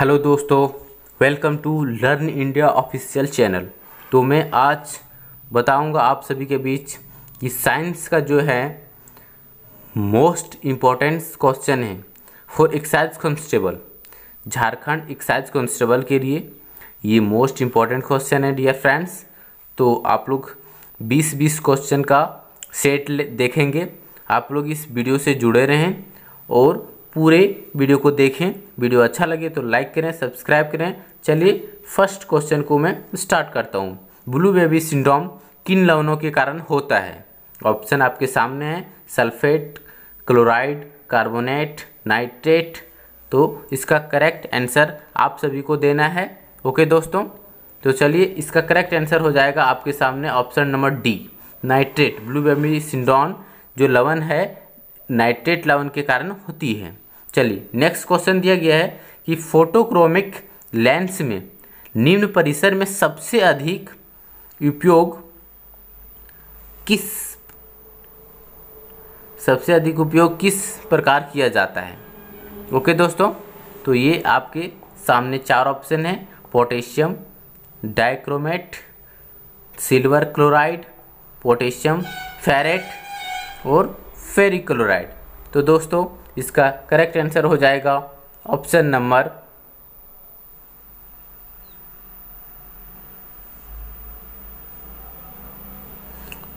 hello दोस्तों welcome to learn India official channel तो मैं आज बताऊंगा आप सभी के बीच कि साइंस का जो है मोस्ट इम्पॉर्टेंट क्वेश्चन है for excise constable Jharkhand excise constable के लिए ये मोस्ट इम्पॉर्टेंट क्वेश्चन है डियर फ्रेंड्स तो आप लोग 20-20 क्वेश्चन का सेट देखेंगे आप लोग इस वीडियो से जुड़े रहें और पूरे वीडियो को देखें वीडियो अच्छा लगे तो लाइक करें सब्सक्राइब करें चलिए फर्स्ट क्वेश्चन को मैं स्टार्ट करता हूँ ब्लू बेबी सिंड्रोम किन लवणों के कारण होता है ऑप्शन आपके सामने है सल्फेट क्लोराइड कार्बोनेट नाइट्रेट तो इसका करेक्ट आंसर आप सभी को देना है ओके दोस्तों तो चलिए इसका करेक्ट आंसर हो जाएगा आपके सामने option number D nitrate blue baby syndrome जो लवन है नाइट्रेट लवन के कारण होती है चलिए नेक्स्ट क्वेश्चन दिया गया है कि फोटोक्रोमिक लेंस में निम्न परिसर में सबसे अधिक उपयोग किस सबसे अधिक उपयोग किस प्रकार किया जाता है ओके दोस्तों तो ये आपके सामने चार ऑप्शन हैं potassium dichromate silver chloride potassium ferrate और फेरिक्लोराइड तो दोस्तों इसका करेक्ट आंसर हो जाएगा option number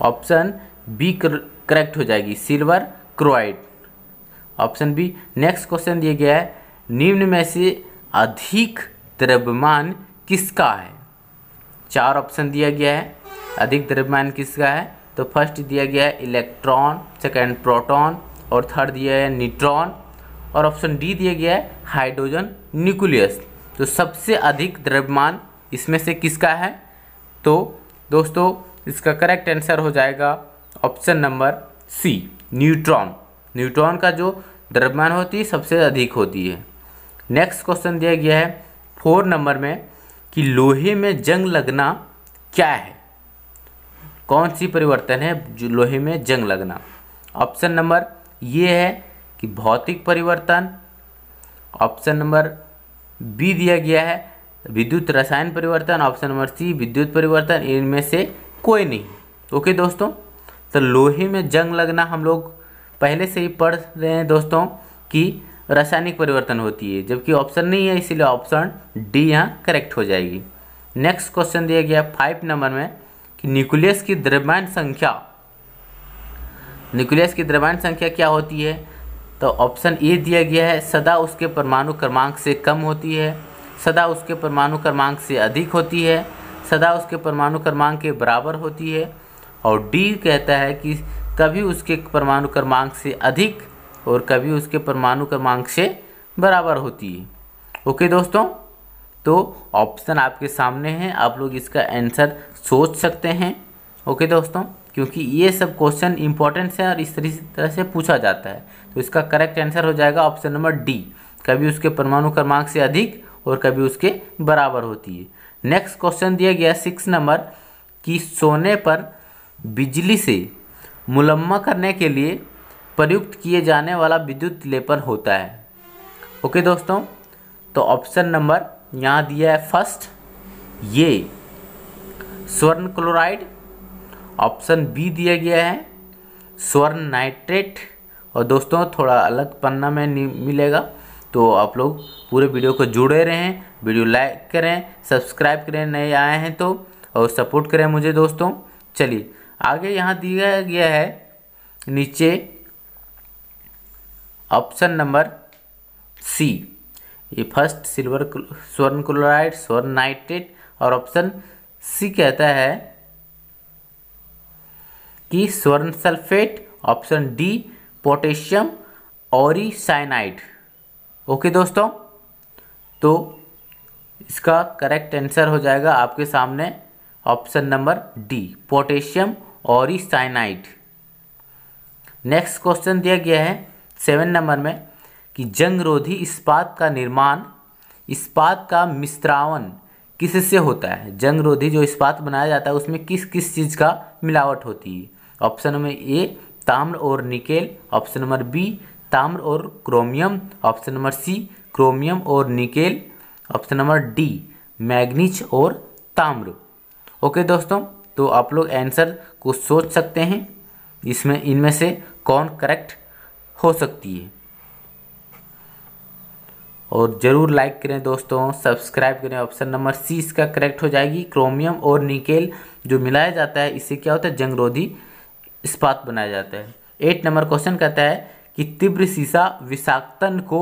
option B correct हो जाएगी silver chloride option B next question दिया गया है निम्न में से अधिक द्रव्यमान किसका है चार ऑप्शन दिया गया है अधिक द्रव्यमान किसका है तो फर्स्ट दिया गया है इलेक्ट्रॉन सेकंड प्रोटॉन और थर्ड दिया है न्यूट्रॉन और ऑप्शन डी दिया गया है हाइड्रोजन न्यूक्लियस तो सबसे अधिक द्रव्यमान इसमें से किसका है तो दोस्तों इसका करेक्ट आंसर हो जाएगा option number C neutron neutron का जो द्रव्यमान होती है सबसे अधिक होती है नेक्स्ट क्वेश्चन दिया गया है फोर नंबर में कि लोहे में जंग लगना क्या है कौन सी परिवर्तन है जो लोहे में जंग लगना ऑप्शन नंबर ये है कि भौतिक परिवर्तन ऑप्शन नंबर बी दिया गया है विद्युत रसायन परिवर्तन ऑप्शन नंबर सी विद्युत परिवर्तन इनमें से कोई नहीं ओके दोस्तों तो लोहे में जंग लगना हम लोग पहले से ही पढ़ रहे हैं दोस्तों कि रासायनिक परिवर्तन होती है जबकि ऑप्शन नहीं है इसीलिए ऑप्शन डी यहाँ करेक्ट हो जाएगी नेक्स्ट क्वेश्चन दिया गया फाइव नंबर में कि न्यूक्लियस की द्रव्यमान संख्या न्यूक्लियस की द्रव्यमान संख्या क्या होती है तो ऑप्शन ए दिया गया है सदा उसके परमाणु क्रमांक से कम होती है सदा उसके परमाणु क्रमांक से अधिक होती है सदा उसके परमाणु क्रमांक के बराबर होती है और डी कहता है कि कभी उसके परमाणु क्रमांक से अधिक और कभी उसके परमाणु क्रमांक से बराबर होती है ओके दोस्तों तो ऑप्शन आपके सामने है आप लोग इसका आंसर सोच सकते हैं ओके दोस्तों क्योंकि ये सब क्वेश्चन इंपॉर्टेंट्स है और इस तरह से पूछा जाता है तो इसका करेक्ट आंसर हो जाएगा ऑप्शन नंबर डी कभी उसके परमाणु क्रमांक से अधिक और कभी उसके बराबर होती है नेक्स्ट क्वेश्चन दिया गया सिक्स नंबर कि सोने पर बिजली से मुलम्मा करने के लिए प्रयुक्त किए जाने वाला विद्युत लेपन होता है ओके दोस्तों तो ऑप्शन नंबर यहाँ दिया है फर्स्ट ये स्वर्ण क्लोराइड ऑप्शन बी दिया गया है स्वर्ण नाइट्रेट और दोस्तों थोड़ा अलग पन्ना में मिलेगा तो आप लोग पूरे वीडियो को जुड़े रहें वीडियो लाइक करें सब्सक्राइब करें नए आए हैं तो और सपोर्ट करें मुझे दोस्तों चलिए आगे यहाँ दिया गया है नीचे ऑप्शन नंबर सी ये फर्स्ट सिल्वर स्वर्ण क्लोराइड स्वर्ण नाइट्रेट और ऑप्शन सी कहता है कि स्वर्ण sulphate option D potassium auricyanide okay दोस्तों तो इसका करेक्ट आंसर हो जाएगा आपके सामने option number D potassium auricyanide next question दिया गया है सेवन नंबर में कि जंगरोधी इस्पात का निर्माण इस्पात का मिश्रावन किससे होता है जंगरोधी जो इस्पात बनाया जाता है उसमें किस किस चीज़ का मिलावट होती है ऑप्शन नंबर ए ताम्र और निकेल ऑप्शन नंबर बी ताम्र और chromium option number C chromium और nickel option number D manganese और ताम्र ओके दोस्तों तो आप लोग आंसर को सोच सकते हैं इसमें इनमें से कौन करेक्ट हो सकती है और ज़रूर लाइक करें दोस्तों सब्सक्राइब करें ऑप्शन नंबर सी इसका करेक्ट हो जाएगी क्रोमियम और निकेल जो मिलाया जाता है इससे क्या होता है जंगरोधी इस्पात बनाया जाता है एट नंबर क्वेश्चन कहता है कि तीव्र शीशा विषाक्तन को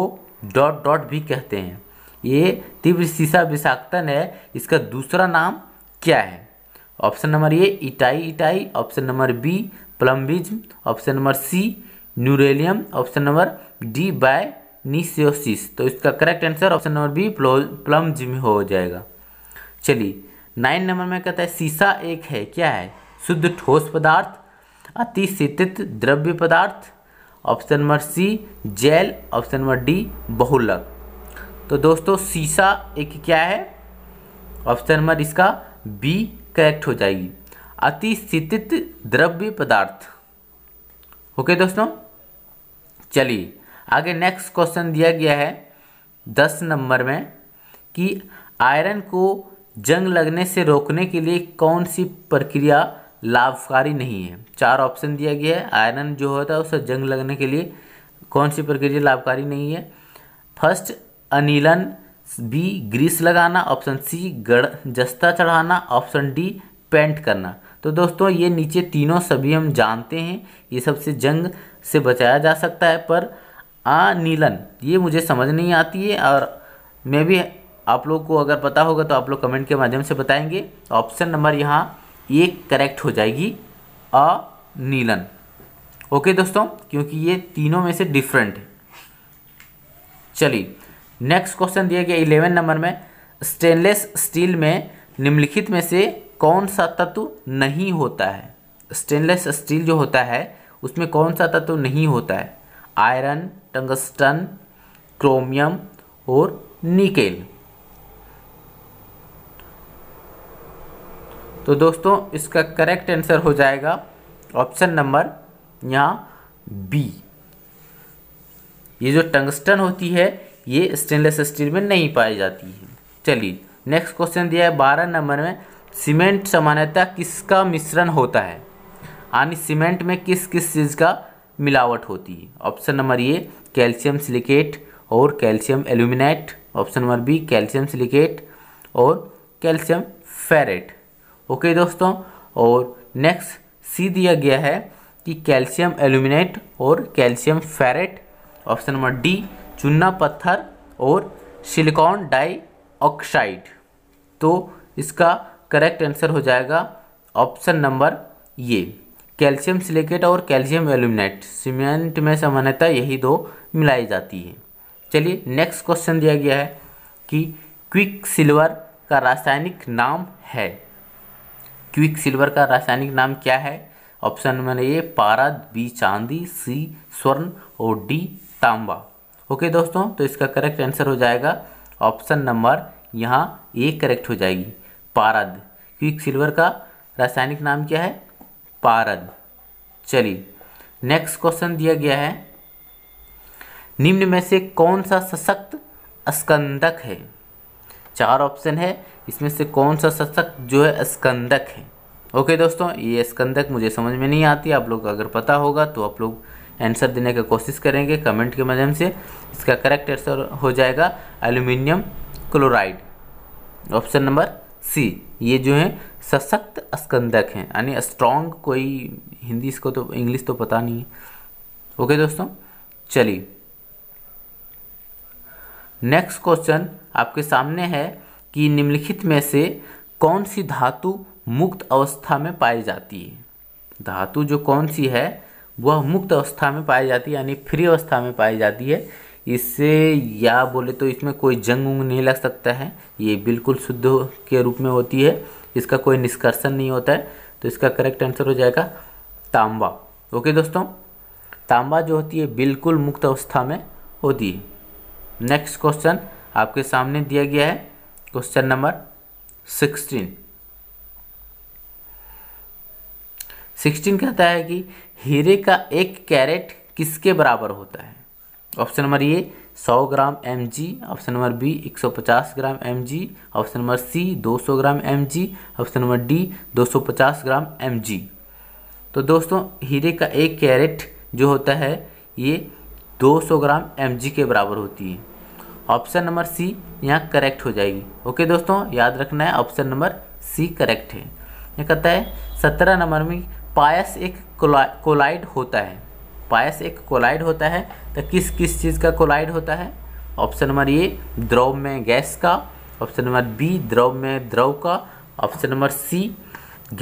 डॉट डॉट भी कहते हैं ये तीव्र शीशा विषाक्तन है इसका दूसरा नाम क्या है option number A itai itai option number B plumbism option number C न्यूरेलियम option number D byssinosis तो इसका correct answer option number B plumbism हो जाएगा चलिए नाइन नंबर में कहता है शीशा एक है क्या है शुद्ध ठोस पदार्थ अतिशेतित द्रव्य पदार्थ option number C gel option number D बहुलक तो दोस्तों शीशा एक क्या है ऑप्शन नंबर इसका बी करेक्ट हो जाएगी अतिशीतित द्रव्य पदार्थ ओके दोस्तों चलिए आगे नेक्स्ट क्वेश्चन दिया गया है दस नंबर में कि आयरन को जंग लगने से रोकने के लिए कौन सी प्रक्रिया लाभकारी नहीं है चार ऑप्शन दिया गया है आयरन जो होता है उससे जंग लगने के लिए कौन सी प्रक्रिया लाभकारी नहीं है फर्स्ट अनिलन बी ग्रीस लगाना ऑप्शन सी गढ़ जस्ता चढ़ाना ऑप्शन डी पेंट करना तो दोस्तों ये नीचे तीनों सभी हम जानते हैं ये सबसे जंग से बचाया जा सकता है पर अनिलन ये मुझे समझ नहीं आती है और मैं भी आप लोग को अगर पता होगा तो आप लोग कमेंट के माध्यम से बताएंगे ऑप्शन नंबर यहाँ ये करेक्ट हो जाएगी अ नीलन ओके दोस्तों क्योंकि ये तीनों में से डिफरेंट है चलिए नेक्स्ट क्वेश्चन दिया गया इलेवन नंबर में स्टेनलेस स्टील में निम्नलिखित में से कौन सा तत्व नहीं होता है स्टेनलेस स्टील जो होता है उसमें कौन सा तत्व नहीं होता है आयरन टंगस्टन क्रोमियम और निकेल तो दोस्तों इसका करेक्ट आंसर हो जाएगा ऑप्शन नंबर यहाँ बी ये जो टंगस्टन होती है ये स्टेनलेस स्टील में नहीं पाई जाती है चलिए नेक्स्ट क्वेश्चन दिया है बारह नंबर में सीमेंट सामान्यतः किसका मिश्रण होता है यानी सीमेंट में किस किस चीज़ का मिलावट होती है option number A calcium silicate और calcium aluminate option number B calcium silicate और कैल्शियम फेरेट ओके दोस्तों और नेक्स्ट सी दिया गया है कि कैल्शियम एल्यूमिनेट और calcium ferrate option number D चूना पत्थर और सिलिकॉन डाइऑक्साइड तो इसका करेक्ट आंसर हो जाएगा ऑप्शन नंबर ये कैल्शियम सिलिकेट और कैल्शियम एल्यूमिनेट सीमेंट में सामान्यतः यही दो मिलाई जाती है चलिए नेक्स्ट क्वेश्चन दिया गया है कि क्विक सिल्वर का रासायनिक नाम है क्विक सिल्वर का रासायनिक नाम क्या है ऑप्शन नंबर ए पारा बी चांदी सी स्वर्ण और डी तांबा ओके दोस्तों तो इसका करेक्ट आंसर हो जाएगा ऑप्शन नंबर यहाँ ए करेक्ट हो जाएगी पारद क्विक सिल्वर का रासायनिक नाम क्या है पारद चलिए नेक्स्ट क्वेश्चन दिया गया है निम्न में से कौन सा सशक्त स्कंदक है चार ऑप्शन है इसमें से कौन सा शासक जो है स्कंदक है ओके दोस्तों ये स्कंदक मुझे समझ में नहीं आती आप लोग अगर पता होगा तो आप लोग आंसर देने की कोशिश करेंगे कमेंट के माध्यम से इसका करेक्ट आंसर हो जाएगा aluminium chloride option number C ये जो है सशक्त स्कंदक हैं यानी स्ट्रॉन्ग कोई हिंदी इसको तो इंग्लिश तो पता नहीं है ओके दोस्तों चलिए नेक्स्ट क्वेश्चन आपके सामने है कि निम्नलिखित में से कौन सी धातु मुक्त अवस्था में पाई जाती है धातु जो कौन सी है वह मुक्त अवस्था में पाई जाती है यानी फ्री अवस्था में पाई जाती है इससे या बोले तो इसमें कोई जंग उंग नहीं लग सकता है ये बिल्कुल शुद्ध के रूप में होती है इसका कोई निष्कर्षण नहीं होता है तो इसका करेक्ट आंसर हो जाएगा तांबा ओके दोस्तों तांबा जो होती है बिल्कुल मुक्त अवस्था में होती है नेक्स्ट क्वेश्चन आपके सामने दिया गया है क्वेश्चन नंबर सिक्सटीन सिक्सटीन कहता है कि हीरे का एक कैरेट किसके बराबर होता है option number A 100 gram M G option number B 150 gram M G option number C 200 gram M G option number D 250 gram M G तो दोस्तों हीरे का एक कैरेट जो होता है ये 200 ग्राम एम जी के बराबर होती है ऑप्शन नंबर सी यहाँ करेक्ट हो जाएगी ओके दोस्तों याद रखना है ऑप्शन नंबर सी करेक्ट है यह कहता है सत्रह नंबर में पायस एक कोलाइड होता है पायस एक कोलाइड होता है तो किस किस चीज़ का कोलाइड होता है ऑप्शन नंबर ए द्रव में गैस का ऑप्शन नंबर बी द्रव में द्रव का ऑप्शन नंबर सी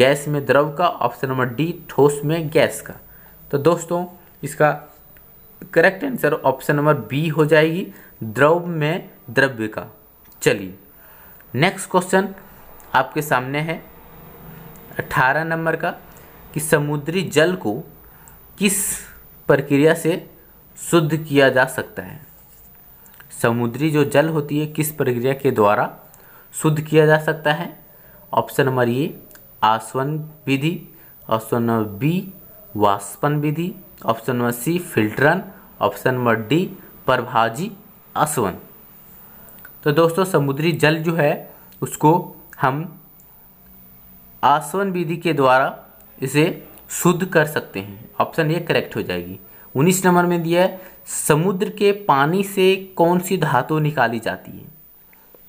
गैस में द्रव का ऑप्शन नंबर डी ठोस में गैस का तो दोस्तों इसका correct answer option number B हो जाएगी द्रव में द्रव्य का चलिए नेक्स्ट क्वेश्चन आपके सामने है अठारह नंबर का कि समुद्री जल को किस प्रक्रिया से शुद्ध किया जा सकता है समुद्री जो जल होती है किस प्रक्रिया के द्वारा शुद्ध किया जा सकता है ऑप्शन नंबर ए आसवन विधि ऑप्शन नंबर बी वाष्पन विधि ऑप्शन नंबर सी फिल्टरन ऑप्शन नंबर डी परभाजी असवन तो दोस्तों समुद्री जल जो है उसको हम आसवन विधि के द्वारा इसे शुद्ध कर सकते हैं ऑप्शन ये करेक्ट हो जाएगी उन्नीस नंबर में दिया है समुद्र के पानी से कौन सी धातु निकाली जाती है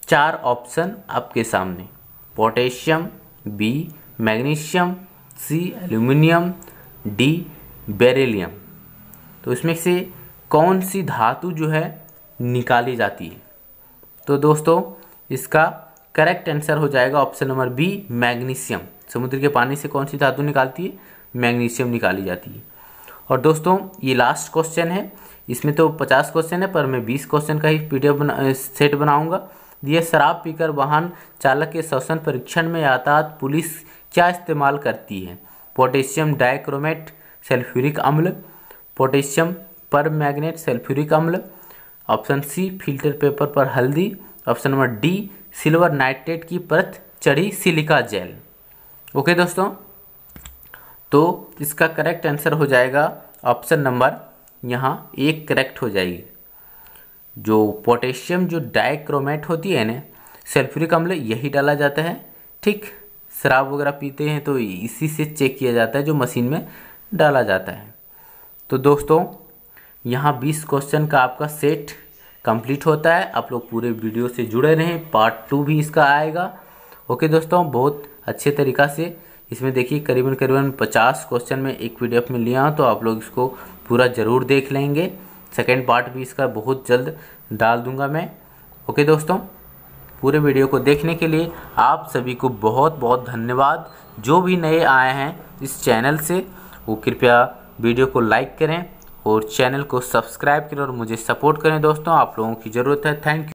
चार ऑप्शन आपके सामने potassium B magnesium C aluminium D beryllium तो इसमें से कौन सी धातु जो है निकाली जाती है तो दोस्तों इसका करेक्ट आंसर हो जाएगा ऑप्शन नंबर बी मैग्नीशियम समुद्र के पानी से कौन सी धातु निकालती है मैग्नीशियम निकाली जाती है और दोस्तों ये लास्ट क्वेश्चन है इसमें तो पचास क्वेश्चन है पर मैं बीस क्वेश्चन का ही पीडीएफ बना सेट बनाऊंगा यह शराब पीकर वाहन चालक के श्वसन परीक्षण में यातायात पुलिस क्या इस्तेमाल करती है पोटेशियम डाइक्रोमेट सल्फ्यूरिक अम्ल पोटेशियम पर मैग्नेट सल्फ्यूरिक अम्ल ऑप्शन सी फिल्टर पेपर पर हल्दी option number D silver nitrate की परत चढ़ी सिलिका जेल ओके दोस्तों तो इसका करेक्ट आंसर हो जाएगा ऑप्शन नंबर यहाँ एक करेक्ट हो जाएगी जो पोटेशियम जो डाइक्रोमेट होती है ना सल्फ्यूरिक अम्ल यही डाला जाता है ठीक शराब वगैरह पीते हैं तो इसी से चेक किया जाता है जो मशीन में डाला जाता है तो दोस्तों यहाँ बीस क्वेश्चन का आपका सेट कंप्लीट होता है आप लोग पूरे वीडियो से जुड़े रहें पार्ट टू भी इसका आएगा ओके दोस्तों बहुत अच्छे तरीका से इसमें देखिए करीबन करीबन पचास क्वेश्चन में एक पी में लिया हूँ तो आप लोग इसको पूरा ज़रूर देख लेंगे सेकेंड पार्ट भी इसका बहुत जल्द डाल दूँगा मैं ओके दोस्तों पूरे वीडियो को देखने के लिए आप सभी को बहुत बहुत धन्यवाद जो भी नए आए हैं इस चैनल से वो कृपया वीडियो को लाइक करें और चैनल को सब्सक्राइब करें और मुझे सपोर्ट करें दोस्तों आप लोगों की ज़रूरत है थैंक यू